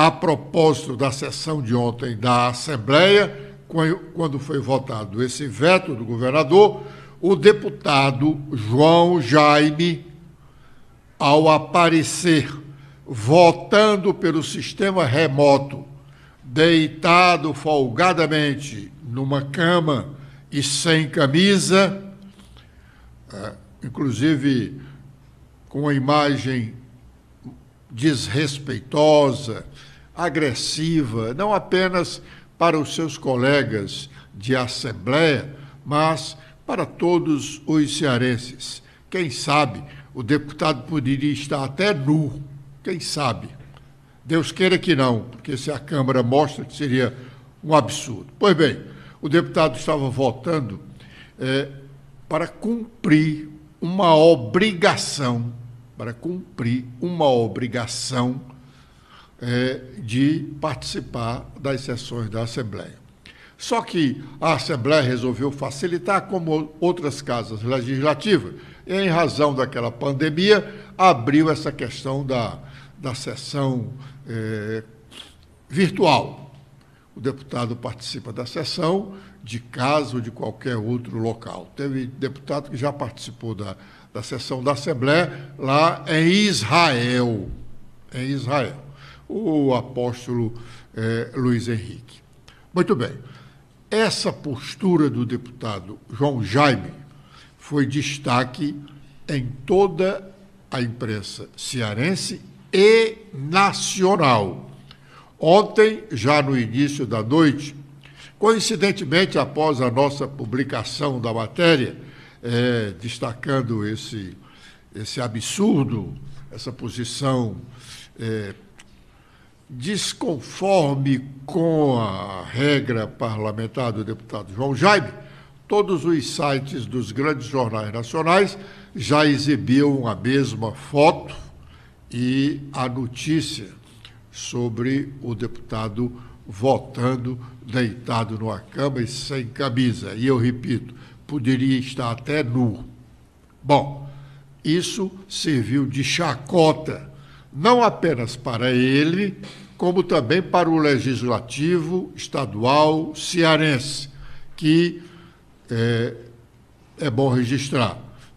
a propósito da sessão de ontem da Assembleia, quando foi votado esse veto do governador, o deputado João Jaime, ao aparecer votando pelo sistema remoto, deitado folgadamente numa cama e sem camisa, eh, inclusive com a imagem desrespeitosa, agressiva, não apenas para os seus colegas de Assembleia, mas para todos os cearenses. Quem sabe o deputado poderia estar até nu, quem sabe? Deus queira que não, porque se a Câmara mostra que seria um absurdo. Pois bem, o deputado estava votando é, para cumprir uma obrigação para cumprir uma obrigação é, de participar das sessões da Assembleia. Só que a Assembleia resolveu facilitar, como outras casas legislativas, em razão daquela pandemia, abriu essa questão da, da sessão é, virtual o deputado participa da sessão de casa ou de qualquer outro local. Teve deputado que já participou da, da sessão da Assembleia lá em Israel. Em Israel. O apóstolo eh, Luiz Henrique. Muito bem. Essa postura do deputado João Jaime foi destaque em toda a imprensa cearense e nacional. Ontem, já no início da noite, coincidentemente após a nossa publicação da matéria, é, destacando esse, esse absurdo, essa posição é, desconforme com a regra parlamentar do deputado João Jaime, todos os sites dos grandes jornais nacionais já exibiam a mesma foto e a notícia sobre o deputado votando deitado numa cama e sem camisa. E eu repito, poderia estar até nu. Bom, isso serviu de chacota, não apenas para ele, como também para o legislativo estadual cearense, que é, é bom registrar.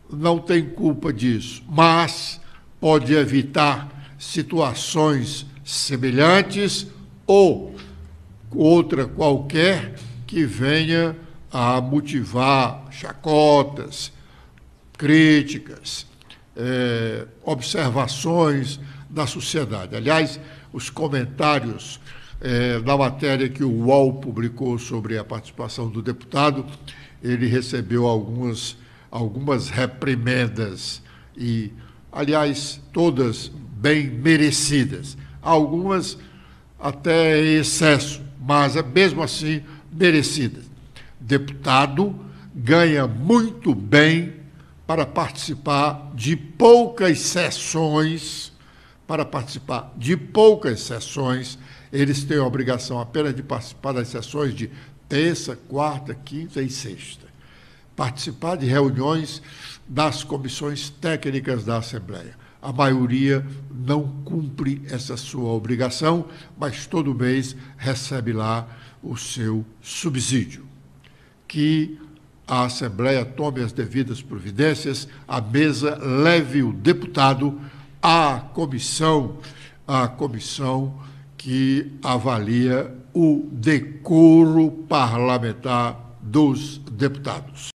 Não tem culpa disso, mas pode evitar situações semelhantes ou outra qualquer que venha a motivar chacotas, críticas, é, observações da sociedade. Aliás, os comentários é, da matéria que o UOL publicou sobre a participação do deputado, ele recebeu algumas, algumas reprimendas, e, aliás, todas bem merecidas algumas até em excesso, mas é mesmo assim merecidas. Deputado ganha muito bem para participar de poucas sessões, para participar de poucas sessões, eles têm a obrigação apenas de participar das sessões de terça, quarta, quinta e sexta. Participar de reuniões das comissões técnicas da Assembleia a maioria não cumpre essa sua obrigação, mas todo mês recebe lá o seu subsídio. Que a Assembleia tome as devidas providências, a mesa leve o deputado à comissão, à comissão que avalia o decoro parlamentar dos deputados.